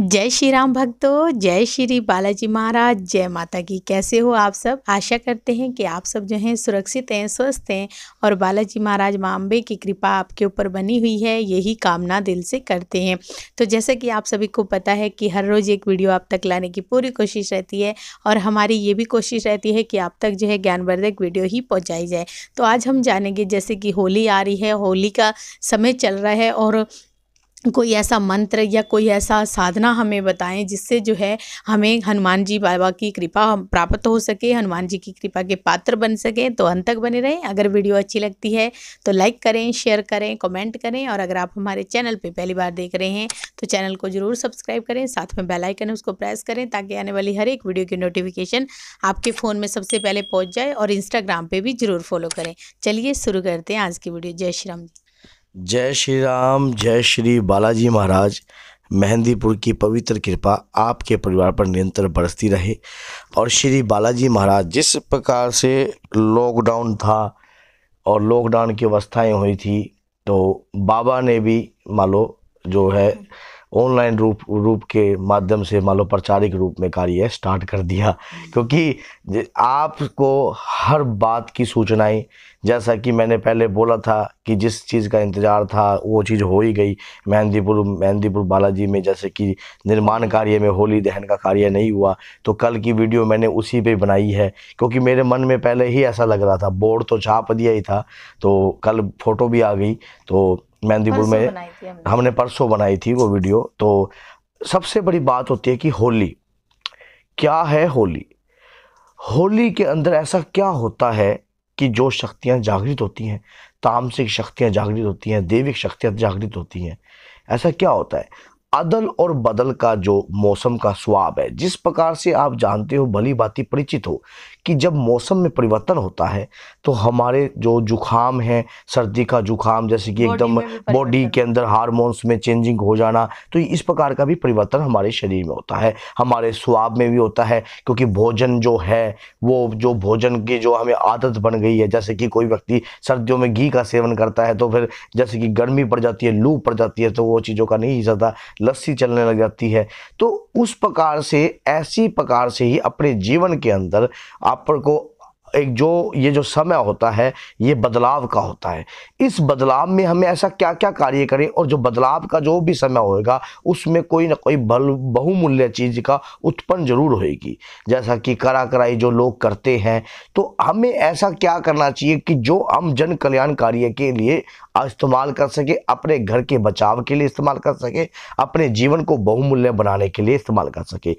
जय श्री राम भक्तो जय श्री बालाजी महाराज जय माता की कैसे हो आप सब आशा करते हैं कि आप सब जो हैं सुरक्षित हैं स्वस्थ हैं और बालाजी महाराज माँ अम्बे की कृपा आपके ऊपर बनी हुई है यही कामना दिल से करते हैं तो जैसा कि आप सभी को पता है कि हर रोज़ एक वीडियो आप तक लाने की पूरी कोशिश रहती है और हमारी ये भी कोशिश रहती है कि आप तक जो है ज्ञानवर्धक वीडियो ही पहुँचाई जाए तो आज हम जानेंगे जैसे कि होली आ रही है होली का समय चल रहा है और कोई ऐसा मंत्र या कोई ऐसा साधना हमें बताएं जिससे जो है हमें हनुमान जी बाबा की कृपा प्राप्त हो सके हनुमान जी की कृपा के पात्र बन सकें तो अंत तक बने रहें अगर वीडियो अच्छी लगती है तो लाइक करें शेयर करें कमेंट करें और अगर आप हमारे चैनल पे पहली बार देख रहे हैं तो चैनल को ज़रूर सब्सक्राइब करें साथ में बेलाइकन उसको प्रेस करें ताकि आने वाली हर एक वीडियो की नोटिफिकेशन आपके फ़ोन में सबसे पहले पहुँच जाए और इंस्टाग्राम पर भी ज़रूर फॉलो करें चलिए शुरू करते हैं आज की वीडियो जय श्री राम जी जय श्री राम जय श्री बालाजी महाराज मेहंदीपुर की पवित्र कृपा आपके परिवार पर निरंतर बरसती रहे और श्री बालाजी महाराज जिस प्रकार से लॉकडाउन था और लॉकडाउन की अवस्थाएँ हुई थी तो बाबा ने भी मान लो जो है ऑनलाइन रूप रूप के माध्यम से मान लो प्रचारिक रूप में कार्य स्टार्ट कर दिया क्योंकि आपको हर बात की सूचनाएं जैसा कि मैंने पहले बोला था कि जिस चीज़ का इंतज़ार था वो चीज़ हो ही गई मेहंदीपुर मेहंदीपुर बालाजी में जैसे कि निर्माण कार्य में होली दहन का कार्य नहीं हुआ तो कल की वीडियो मैंने उसी पे बनाई है क्योंकि मेरे मन में पहले ही ऐसा लग रहा था बोर्ड तो छाप दिया ही था तो कल फ़ोटो भी आ गई तो मेहंदीपुर में हमने, हमने परसों बनाई थी वो वीडियो तो सबसे बड़ी बात होती है कि होली क्या है होली होली के अंदर ऐसा क्या होता है कि जो शक्तियां जागृत होती हैं तामसिक शक्तियां जागृत होती हैं देविक शक्तियां जागृत होती हैं ऐसा क्या होता है अदल और बदल का जो मौसम का स्वाब है जिस प्रकार से आप जानते हो भली बात परिचित हो कि जब मौसम में परिवर्तन होता है तो हमारे जो जुखाम है सर्दी का जुखाम जैसे कि एकदम बॉडी के अंदर हार्मोन्स में चेंजिंग हो जाना तो इस प्रकार का भी परिवर्तन हमारे शरीर में होता है हमारे स्वाब में भी होता है क्योंकि भोजन जो है वो जो भोजन की जो हमें आदत बन गई है जैसे कि कोई व्यक्ति सर्दियों में घी का सेवन करता है तो फिर जैसे कि गर्मी पड़ जाती है लू पड़ जाती है तो वो चीज़ों का नहीं ज़्यादा लस्सी चलने लग जाती है तो उस प्रकार से ऐसी प्रकार से ही अपने जीवन के अंदर आपको एक जो ये जो समय होता है ये बदलाव का होता है इस बदलाव में हमें ऐसा क्या क्या कार्य करें और जो बदलाव का जो भी समय होएगा उसमें कोई ना कोई बल बहुमूल्य चीज़ का उत्पन्न जरूर होएगी जैसा कि करा कराई जो लोग करते हैं तो हमें ऐसा क्या करना चाहिए कि जो हम जन कल्याण कार्य के लिए इस्तेमाल कर सके अपने घर के बचाव के लिए इस्तेमाल कर सके अपने जीवन को बहुमूल्य बनाने के लिए इस्तेमाल कर सके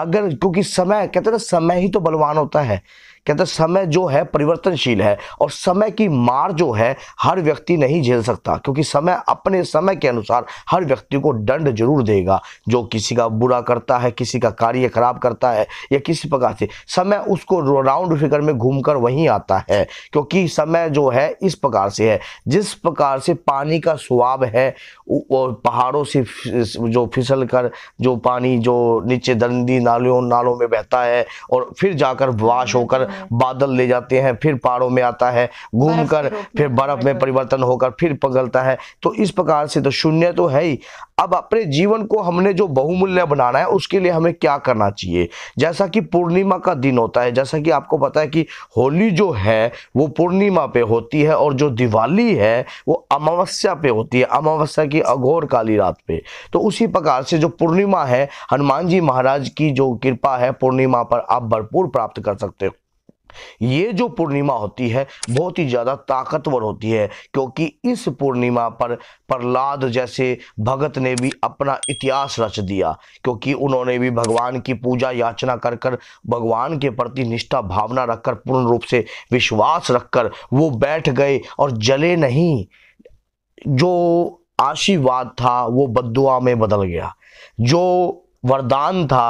अगर क्योंकि समय कहते हैं ना समय ही तो बलवान होता है कहते हैं समय जो है परिवर्तनशील है और समय की मार जो है हर व्यक्ति नहीं झेल सकता क्योंकि समय अपने समय के अनुसार हर व्यक्ति को दंड जरूर देगा जो किसी का बुरा करता है किसी का कार्य खराब करता है या किसी प्रकार से समय उसको राउंड फिगर में घूमकर वहीं आता है क्योंकि समय जो है इस प्रकार से है जिस प्रकार से पानी का स्वाब है पहाड़ों से जो फिसल कर जो पानी जो नीचे दंदी नालियों नालों में बहता है और फिर जाकर वाश होकर बादल ले जाते हैं फिर पहाड़ों में आता है घूमकर फिर बर्फ में परिवर्तन होकर फिर पगलता है तो इस प्रकार से तो शून्य तो है ही अब अपने जीवन को हमने जो बहुमूल्य बनाना है उसके लिए हमें क्या करना चाहिए जैसा कि पूर्णिमा का दिन होता है जैसा कि आपको पता है कि होली जो है वो पूर्णिमा पे होती है और जो दिवाली है वो अमावस्या पे होती है अमावस्या की अघोर काली रात पे तो उसी प्रकार से जो पूर्णिमा है हनुमान जी महाराज की जो कृपा है पूर्णिमा पर आप भरपूर प्राप्त कर सकते हो ये जो पूर्णिमा होती है बहुत ही ज़्यादा ताकतवर होती है क्योंकि इस पूर्णिमा पर प्रहलाद जैसे भगत ने भी अपना इतिहास रच दिया क्योंकि उन्होंने भी भगवान की पूजा याचना कर कर भगवान के प्रति निष्ठा भावना रखकर पूर्ण रूप से विश्वास रखकर वो बैठ गए और जले नहीं जो आशीर्वाद था वो बदुआ में बदल गया जो वरदान था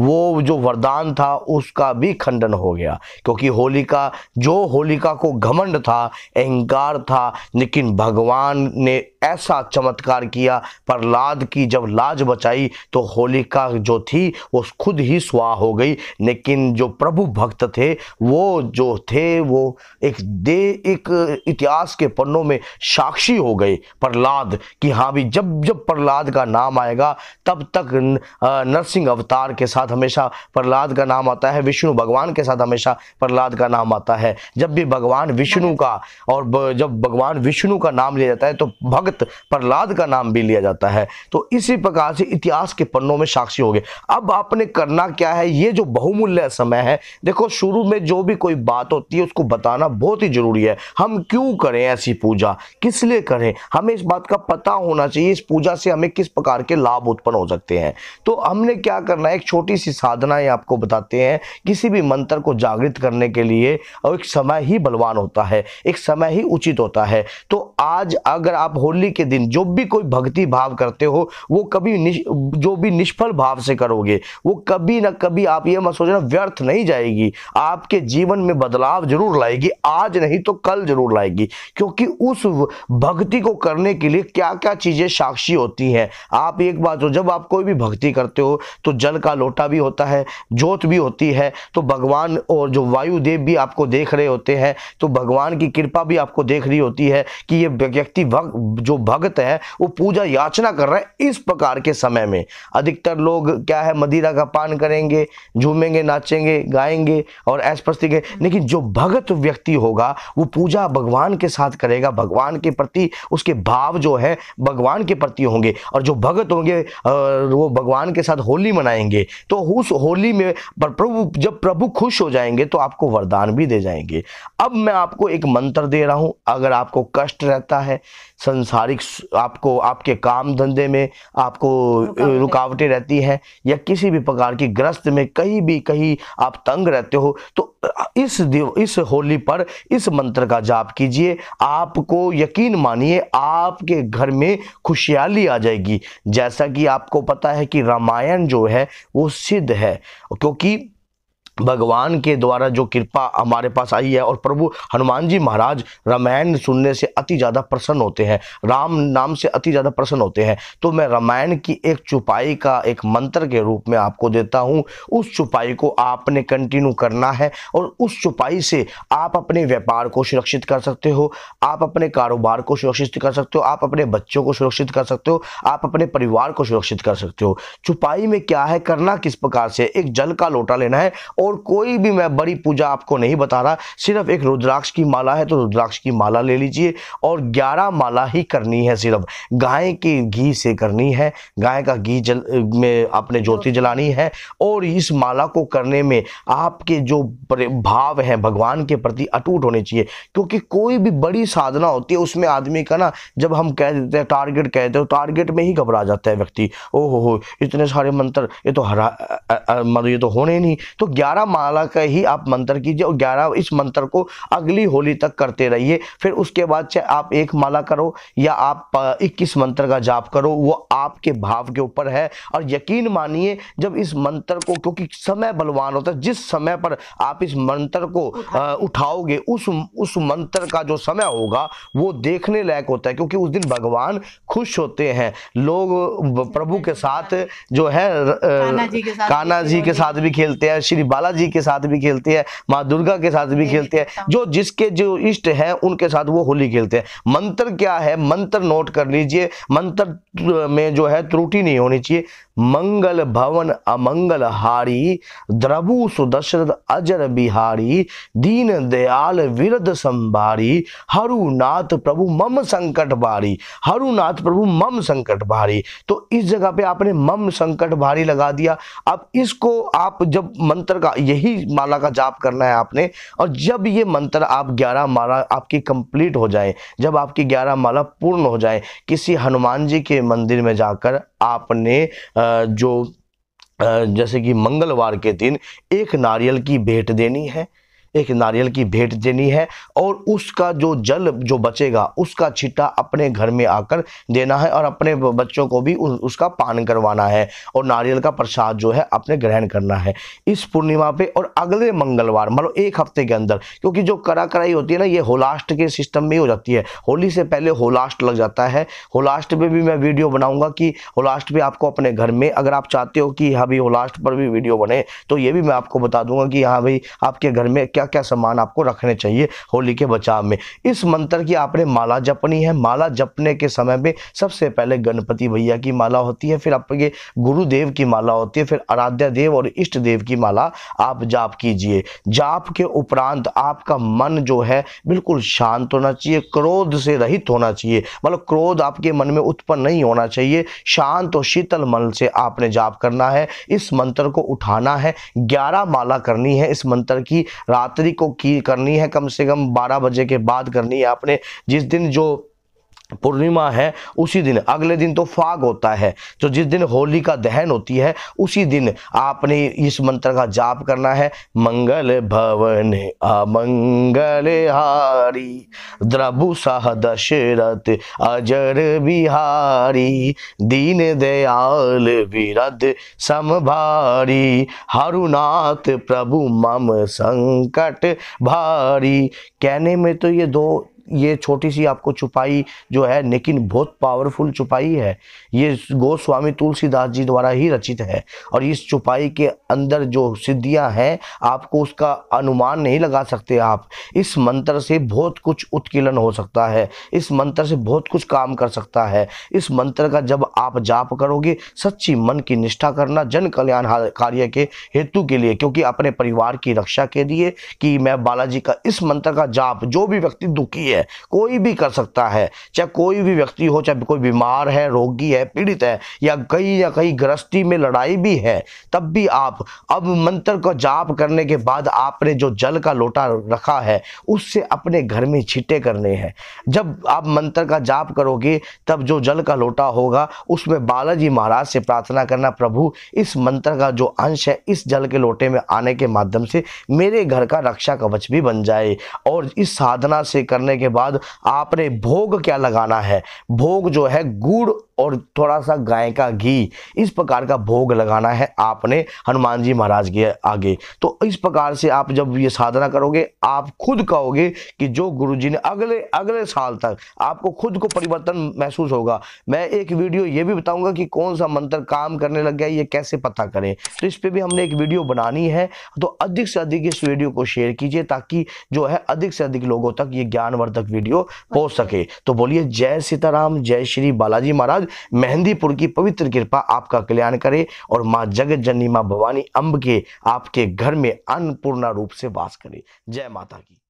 वो जो वरदान था उसका भी खंडन हो गया क्योंकि होलिका जो होलिका को घमंड था अहंकार था लेकिन भगवान ने ऐसा चमत्कार किया प्रहलाद की जब लाज बचाई तो होलिका जो थी वो खुद ही स्वाह हो गई लेकिन जो प्रभु भक्त थे वो जो थे वो एक दे एक इतिहास के पन्नों में साक्षी हो गए प्रहलाद कि हाँ भी जब जब प्रहलाद का नाम आएगा तब तक आ, नरसिंह अवतार के साथ हमेशा प्रहलाद का नाम आता है विष्णु भगवान के साथ हमेशा प्रहलाद का नाम आता है जब भी भगवान विष्णु का और जब भगवान विष्णु का नाम लिया जाता है तो भक्त प्रहलाद का नाम भी लिया जाता है तो इसी प्रकार से इतिहास के पन्नों में साक्षी हो गए अब आपने करना क्या है ये जो बहुमूल्य समय है देखो शुरू में जो भी कोई बात होती है उसको बताना बहुत ही जरूरी है हम क्यों करें ऐसी पूजा किस लिए करें हमें इस बात का पता होना चाहिए इस पूजा से हमें किस प्रकार के लाभ उत्पन्न हो सकते हैं तो हमने क्या करना है एक छोटी सी ये आपको बताते हैं किसी भी मंत्र को जागृत करने के लिए और एक समय ही बलवान होता है एक समय ही उचित होता है तो आज अगर आप होली के दिन जो भी कोई भक्ति भाव करते हो वो कभी जो भी निष्फल भाव से करोगे वो कभी ना कभी आप ये मत सोचना व्यर्थ नहीं जाएगी आपके जीवन में बदलाव जरूर लाएगी आज नहीं तो कल जरूर लाएगी क्योंकि उस भक्ति को करने के लिए क्या क्या चीजें साक्षी होती हैं आप एक बात हो जब आप कोई भी भक्ति करते करते हो तो जल का लोटा भी होता है जोत भी होती है तो भगवान और जो वायुदेव भी आपको देख रहे होते हैं तो भगवान की कृपा भी आपको देख रही होती है कि ये व्यक्ति भग, जो भक्त है वो पूजा याचना कर रहा है इस प्रकार के समय में अधिकतर लोग क्या है मदिरा का पान करेंगे झूमेंगे नाचेंगे गाएंगे और ऐसा के लेकिन जो भगत व्यक्ति होगा वो पूजा भगवान के साथ करेगा भगवान के प्रति उसके भाव जो है भगवान के प्रति होंगे और जो भगत होंगे वो भगवान के साथ होली मनाएंगे तो उस होली में पर प्रभु जब प्रभु खुश हो जाएंगे तो आपको वरदान भी दे जाएंगे अब मैं आपको एक मंत्र दे रहा हूं अगर आपको कष्ट रहता है संसारिक आपको आपके काम धंधे में आपको रुकावटें रहती हैं या किसी भी प्रकार की ग्रस्त में कहीं भी कहीं आप तंग रहते हो तो इस दिव इस होली पर इस मंत्र का जाप कीजिए आपको यकीन मानिए आपके घर में खुशहाली आ जाएगी जैसा कि आपको पता है कि रामायण जो है वो सिद्ध है क्योंकि भगवान के द्वारा जो कृपा हमारे पास आई है और प्रभु हनुमान जी महाराज रामायण सुनने से अति ज़्यादा प्रसन्न होते हैं राम नाम से अति ज़्यादा प्रसन्न होते हैं तो मैं रामायण की एक चुपाई का एक मंत्र के रूप में आपको देता हूँ उस चुपाई को आपने कंटिन्यू करना है और उस चुपाई से आप अपने व्यापार को सुरक्षित कर सकते हो आप अपने कारोबार को सुरक्षित कर सकते हो आप अपने बच्चों को सुरक्षित कर सकते हो आप अपने परिवार को सुरक्षित कर सकते हो चुपाई में क्या है करना किस प्रकार से एक जल का लोटा लेना है और और कोई भी मैं बड़ी पूजा आपको नहीं बता रहा सिर्फ एक रुद्राक्ष की माला है तो रुद्राक्ष की माला ले लीजिए और ग्यारह माला ही करनी है सिर्फ गाय के घी से करनी है गाय का घी जल में आपने ज्योति जलानी है और इस माला को करने में आपके जो भाव हैं भगवान के प्रति अटूट होने चाहिए क्योंकि कोई भी बड़ी साधना होती है उसमें आदमी का ना जब हम कह देते हैं टारगेट कह देते हैं टारगेट तो में ही घबरा जाता है व्यक्ति ओ हो इतने सारे मंत्र ये तो हरा मतलब ये तो होने नहीं तो ग्यारह ग्यारह माला का ही आप मंत्र कीजिए और ग्यारह इस मंत्र को अगली होली तक करते रहिए फिर उसके बाद चाहे आप एक माला करो या आप इक्कीस मंत्र का जाप करो वो आपके भाव के ऊपर है और यकीन मानिए जब इस मंत्र को क्योंकि समय बलवान होता है जिस समय पर आप इस मंत्र को उठाओगे उस उस मंत्र का जो समय होगा वो देखने लायक होता है क्योंकि उस दिन भगवान खुश होते हैं लोग प्रभु के साथ जो है कान्हा जी के साथ भी खेलते हैं श्री बाला बाला जी के साथ भी खेलते हैं माँ दुर्गा के साथ भी खेलते हैं जो जिसके जो इष्ट हैं उनके साथ वो होली खेलते हैं मंत्र क्या है मंत्र नोट कर लीजिए मंत्र में जो है त्रुटि नहीं होनी चाहिए मंगल भवन अमंगल हारी द्रभु सुदशरथ अजर बिहारी दीन दयाल विरद संभारी हरुनाथ प्रभु मम संकट भारी हरुनाथ प्रभु मम संकट भारी तो इस जगह पे आपने मम संकट भारी लगा दिया अब इसको आप जब मंत्र का यही माला का जाप करना है आपने और जब ये मंत्र आप ग्यारह माला आपकी कंप्लीट हो जाए जब आपकी ग्यारह माला पूर्ण हो जाए किसी हनुमान जी के मंदिर में जाकर आपने आ, जो जैसे कि मंगलवार के दिन एक नारियल की भेंट देनी है एक नारियल की भेंट देनी है और उसका जो जल जो बचेगा उसका छिट्टा अपने घर में आकर देना है और अपने बच्चों को भी उसका पान करवाना है और नारियल का प्रसाद जो है अपने ग्रहण करना है इस पूर्णिमा पे और अगले मंगलवार मतलब एक हफ्ते के अंदर क्योंकि जो करा कराई होती है ना ये होलास्ट के सिस्टम में हो जाती है होली से पहले होलास्ट लग जाता है होलास्ट पर भी मैं वीडियो बनाऊंगा कि होलास्ट पर आपको अपने घर में अगर आप चाहते हो कि यहाँ भी होलास्ट पर भी वीडियो बने तो ये भी मैं आपको बता दूंगा कि हाँ भाई आपके घर में क्या क्या क्या सामान आपको रखने चाहिए होली के बचाव में इस मंत्र की आपने माला जपनी है माला जपने के समय में सबसे पहले गणपति भैया की माला होती है फिर आपके गुरुदेव की माला होती है फिर आराध्या देव और इष्ट देव की माला आप जाप कीजिए जाप के उपरांत आपका मन जो है बिल्कुल शांत होना चाहिए क्रोध से रहित होना चाहिए मतलब क्रोध आपके मन में उत्पन्न नहीं होना चाहिए शांत और शीतल मन से आपने जाप करना है इस मंत्र को उठाना है ग्यारह माला करनी है इस मंत्र की रात रात्रि को की करनी है कम से कम बारह बजे के बाद करनी है आपने जिस दिन जो पूर्णिमा है उसी दिन अगले दिन तो फाग होता है तो जिस दिन होली का दहन होती है उसी दिन आपने इस मंत्र का जाप करना है मंगल भवन अमंगल हारी द्रभु सह दशरथ अजर बिहारी दीन दयाल विरद समभारी हरुनाथ प्रभु मम संकट भारी कहने में तो ये दो ये छोटी सी आपको छुपाई जो है लेकिन बहुत पावरफुल छुपाई है ये गोस्वामी तुलसीदास जी द्वारा ही रचित है और इस छुपाई के अंदर जो सिद्धियां हैं आपको उसका अनुमान नहीं लगा सकते आप इस मंत्र से बहुत कुछ उत्कीर्ण हो सकता है इस मंत्र से बहुत कुछ काम कर सकता है इस मंत्र का जब आप जाप करोगे सच्ची मन की निष्ठा करना जन कल्याण कार्य के हेतु के लिए क्योंकि अपने परिवार की रक्षा के लिए कि मैं बालाजी का इस मंत्र का जाप जो भी व्यक्ति दुखी है है कोई भी कर सकता है चाहे कोई भी व्यक्ति हो चाहे कोई बीमार है रोगी है पीड़ित है या कहीं या कहीं गृहस्थी में लड़ाई भी है तब भी आप अब मंत्र को जाप करने के बाद आपने जो जल का लोटा रखा है उससे अपने घर में छिटे करने हैं जब आप मंत्र का जाप करोगे तब जो जल का लोटा होगा उसमें बालाजी महाराज से प्रार्थना करना प्रभु इस मंत्र का जो अंश है इस जल के लोटे में आने के माध्यम से मेरे घर का रक्षा कवच भी बन जाए और इस साधना से करने के के बाद आपने भोग क्या लगाना है भोग जो है गुड़ और थोड़ा सा गाय का घी इस प्रकार का भोग लगाना है आपने हनुमान जी महाराज के आगे तो इस प्रकार से आप जब ये साधना करोगे आप खुद कहोगे कि जो गुरु जी ने अगले अगले साल तक आपको खुद को परिवर्तन महसूस होगा मैं एक वीडियो ये भी बताऊंगा कि कौन सा मंत्र काम करने लग गया ये कैसे पता करें तो इस पर भी हमने एक वीडियो बनानी है तो अधिक से अधिक इस वीडियो को शेयर कीजिए ताकि जो है अधिक से अधिक लोगों तक ये ज्ञानवर्धक वीडियो पहुंच सके तो बोलिए जय सीताराम जय श्री बालाजी महाराज मेहंदीपुर की पवित्र कृपा आपका कल्याण करे और माँ जगत जननी माँ भवानी अम्ब के आपके घर में अन्नपूर्णा रूप से वास करे जय माता की